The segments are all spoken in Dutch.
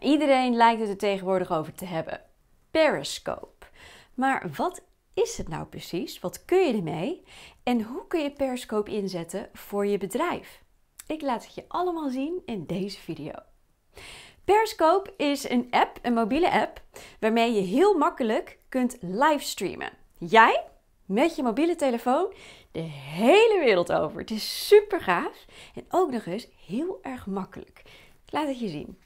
Iedereen lijkt het er tegenwoordig over te hebben. Periscope. Maar wat is het nou precies? Wat kun je ermee? En hoe kun je Periscope inzetten voor je bedrijf? Ik laat het je allemaal zien in deze video. Periscope is een app, een mobiele app, waarmee je heel makkelijk kunt livestreamen. Jij met je mobiele telefoon de hele wereld over. Het is super gaaf en ook nog eens heel erg makkelijk. Ik laat het je zien.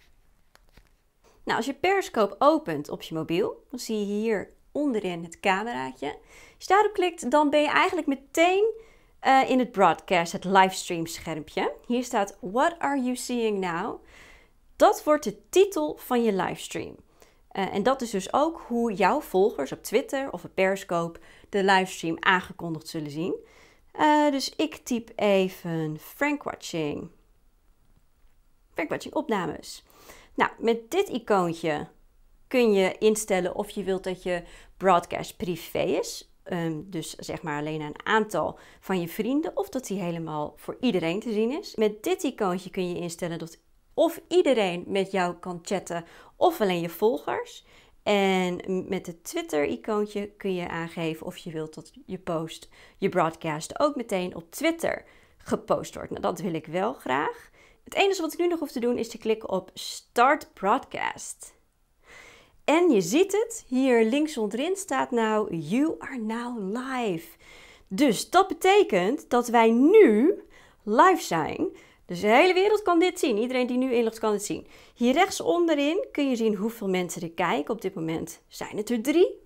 Nou, als je Periscope opent op je mobiel, dan zie je hier onderin het cameraatje. Als je daarop klikt, dan ben je eigenlijk meteen eh, in het broadcast, het livestream schermpje. Hier staat What are you seeing now? Dat wordt de titel van je livestream. Eh, en dat is dus ook hoe jouw volgers op Twitter of op Periscope de livestream aangekondigd zullen zien. Eh, dus ik typ even Frank Watching. Frank Watching opnames. Nou, met dit icoontje kun je instellen of je wilt dat je broadcast privé is. Ehm, dus zeg maar alleen een aantal van je vrienden of dat die helemaal voor iedereen te zien is. Met dit icoontje kun je instellen dat of iedereen met jou kan chatten of alleen je volgers. En met het Twitter-icoontje kun je aangeven of je wilt dat je post, je broadcast ook meteen op Twitter gepost wordt. Nou, dat wil ik wel graag. Het enige wat ik nu nog hoef te doen is te klikken op Start Broadcast. En je ziet het, hier links onderin staat nou You are now live. Dus dat betekent dat wij nu live zijn. Dus de hele wereld kan dit zien. Iedereen die nu inlogt kan het zien. Hier rechts onderin kun je zien hoeveel mensen er kijken. Op dit moment zijn het er drie.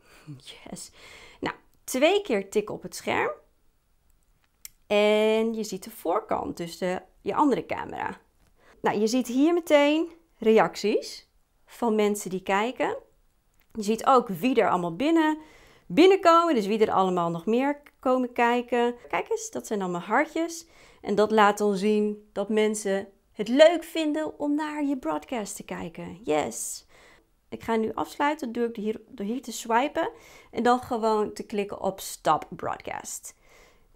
Yes. Nou, twee keer tikken op het scherm. En je ziet de voorkant, dus de, je andere camera. Nou, je ziet hier meteen reacties van mensen die kijken. Je ziet ook wie er allemaal binnen binnenkomen, dus wie er allemaal nog meer komen kijken. Kijk eens, dat zijn allemaal hartjes. En dat laat ons zien dat mensen het leuk vinden om naar je broadcast te kijken. Yes! Ik ga nu afsluiten door hier, door hier te swipen en dan gewoon te klikken op Stop Broadcast.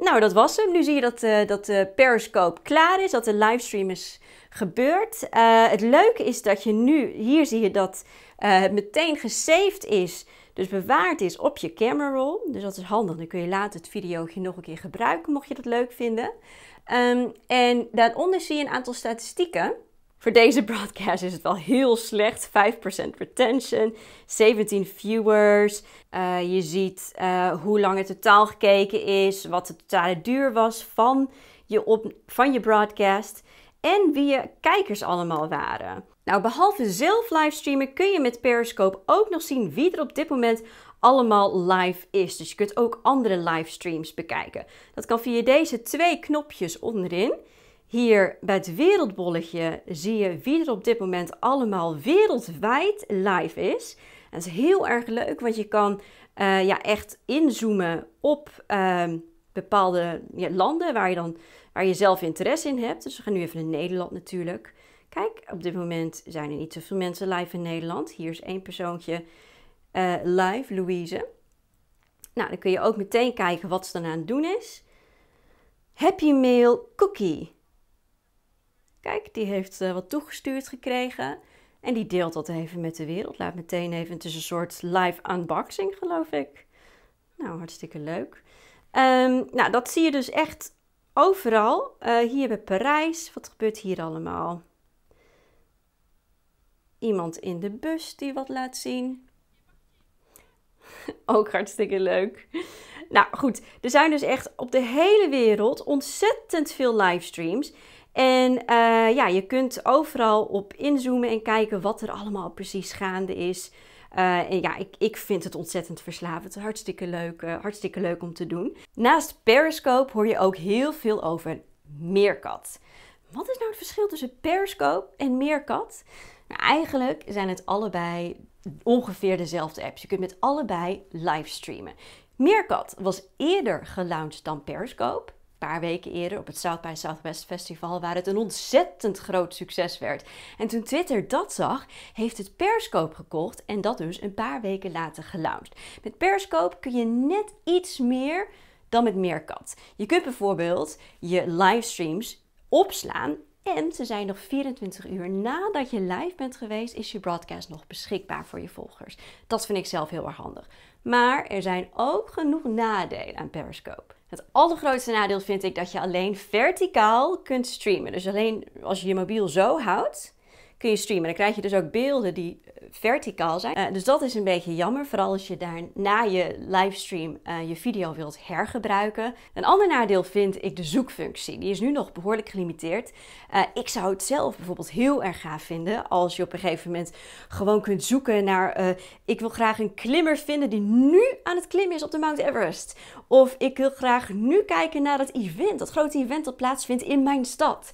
Nou, dat was hem. Nu zie je dat, eh, dat de eh, Periscope klaar is, dat de livestream is gebeurd. Eh, het leuke is dat je nu, hier zie je dat het meteen gesaved is, dus bewaard is op je camera roll. Dus dat is handig, dan kun je later het videootje nog een keer gebruiken, mocht je dat leuk vinden. Ehm, en daaronder zie je een aantal statistieken. Voor deze broadcast is het wel heel slecht. 5% retention, 17 viewers. Eh, je ziet eh, hoe lang het totaal gekeken is, wat de totale duur was van je, op, van je broadcast en wie je kijkers allemaal waren. Nou, behalve zelf livestreamen kun je met Periscope ook nog zien wie er op dit moment allemaal live is. Dus je kunt ook andere livestreams bekijken. Dat kan via deze twee knopjes onderin. Hier bij het wereldbolletje zie je wie er op dit moment allemaal wereldwijd live is. dat is heel erg leuk, want je kan eh, ja, echt inzoomen op ehm, bepaalde ja, landen waar je, dan, waar je zelf interesse in hebt. Dus we gaan nu even naar Nederland natuurlijk. Kijk, op dit moment zijn er niet zoveel mensen live in Nederland. Hier is één persoontje eh, live, Louise. Nou, dan kun je ook meteen kijken wat ze dan aan het doen is. Happy Mail Cookie. Kijk, die heeft eh, wat toegestuurd gekregen. En die deelt dat even met de wereld. Laat meteen even, het is een soort live unboxing, geloof ik. Nou, hartstikke leuk. Ehm, nou, dat zie je dus echt overal. Eh, hier bij Parijs, wat gebeurt hier allemaal? Iemand in de bus die wat laat zien. Ook hartstikke leuk. Nou goed, er zijn dus echt op de hele wereld ontzettend veel livestreams. En eh, ja, je kunt overal op inzoomen en kijken wat er allemaal precies gaande is. Eh, en ja, ik, ik vind het ontzettend verslavend. Hartstikke leuk, eh, hartstikke leuk om te doen. Naast Periscope hoor je ook heel veel over Meerkat. Wat is nou het verschil tussen Periscope en Meerkat? Nou, eigenlijk zijn het allebei ongeveer dezelfde apps. Je kunt met allebei livestreamen. Meerkat was eerder gelaunched dan Periscope paar weken eerder op het South by Southwest Festival, waar het een ontzettend groot succes werd. En toen Twitter dat zag, heeft het Periscope gekocht en dat dus een paar weken later gelaunched. Met Periscope kun je net iets meer dan met Meerkat. Je kunt bijvoorbeeld je livestreams opslaan en ze zijn nog 24 uur nadat je live bent geweest, is je broadcast nog beschikbaar voor je volgers. Dat vind ik zelf heel erg handig. Maar er zijn ook genoeg nadelen aan Periscope. Het allergrootste nadeel vind ik dat je alleen verticaal kunt streamen. Dus alleen als je je mobiel zo houdt, kun je streamen. Dan krijg je dus ook beelden die eh, verticaal zijn. Eh, dus dat is een beetje jammer, vooral als je daar na je livestream uh, je video wilt hergebruiken. Een ander nadeel vind ik de zoekfunctie. Die is nu nog behoorlijk gelimiteerd. ik zou het zelf bijvoorbeeld heel erg gaaf vinden als je op een gegeven moment gewoon kunt zoeken naar ik wil graag een klimmer vinden die nu aan het klimmen is op de Mount Everest. Of ik wil graag nu kijken naar dat event, dat grote event dat plaatsvindt in mijn stad.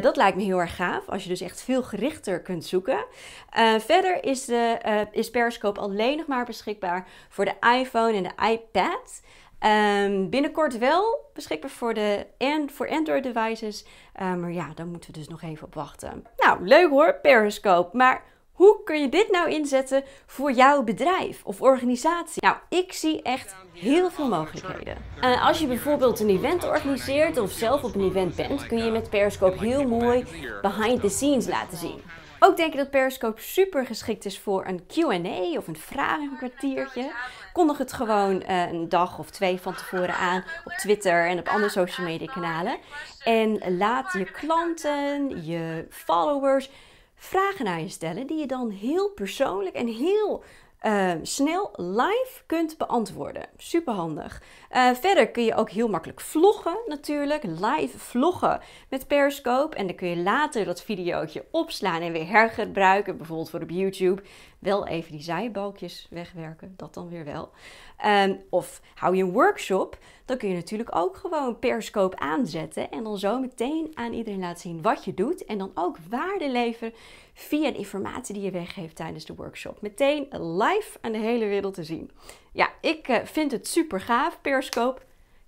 dat lijkt me heel erg gaaf als je dus echt veel gericht kunt zoeken. Eh, verder is, de, eh, is Periscope alleen nog maar beschikbaar voor de iPhone en de iPad. Ehm, binnenkort wel beschikbaar voor, de, voor Android devices. Eh, maar ja, dan moeten we dus nog even op wachten. Nou, leuk hoor, Periscope. Maar hoe kun je dit nou inzetten voor jouw bedrijf of organisatie? Nou, ik zie echt heel veel mogelijkheden. Eh, als je bijvoorbeeld een event organiseert of zelf op een event bent, kun je met Periscope heel mooi behind the scenes laten zien. Ook denk ik dat Periscope super geschikt is voor een QA of een vragenkwartiertje. Kondig het gewoon eh, een dag of twee van tevoren aan op Twitter en op andere social media kanalen. En laat je klanten, je followers vragen aan je stellen die je dan heel persoonlijk en heel ehm, snel live kunt beantwoorden. Super handig. Eh, verder kun je ook heel makkelijk vloggen natuurlijk. Live vloggen met Periscope. En dan kun je later dat videootje opslaan en weer hergebruiken. Bijvoorbeeld voor op YouTube wel even die zijbalkjes wegwerken, dat dan weer wel. Ehm, of hou je een workshop, dan kun je natuurlijk ook gewoon Periscope aanzetten en dan zo meteen aan iedereen laten zien wat je doet en dan ook waarde leveren via de informatie die je weggeeft tijdens de workshop. Meteen live aan de hele wereld te zien. Ja, ik eh, vind het super gaaf, Periscope.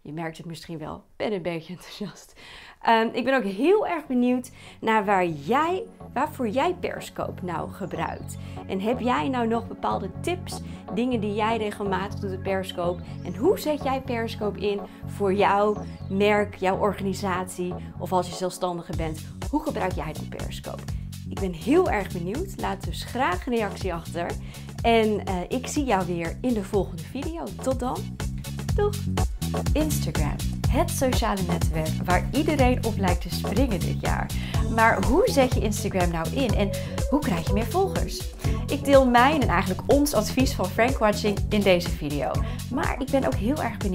Je merkt het misschien wel, ben een beetje enthousiast. Ehm, ik ben ook heel erg benieuwd naar waar jij, waarvoor jij Periscope nou gebruikt. En heb jij nou nog bepaalde tips, dingen die jij regelmatig doet op Periscope? En hoe zet jij Periscope in voor jouw merk, jouw organisatie of als je zelfstandige bent? Hoe gebruik jij die Periscope? Ik ben heel erg benieuwd. Laat dus graag een reactie achter. En eh, ik zie jou weer in de volgende video. Tot dan. Doeg! Instagram. Het sociale netwerk waar iedereen op lijkt te springen dit jaar. Maar hoe zet je Instagram nou in en hoe krijg je meer volgers? Ik deel mijn en eigenlijk ons advies van Frank Watching in deze video. Maar ik ben ook heel erg benieuwd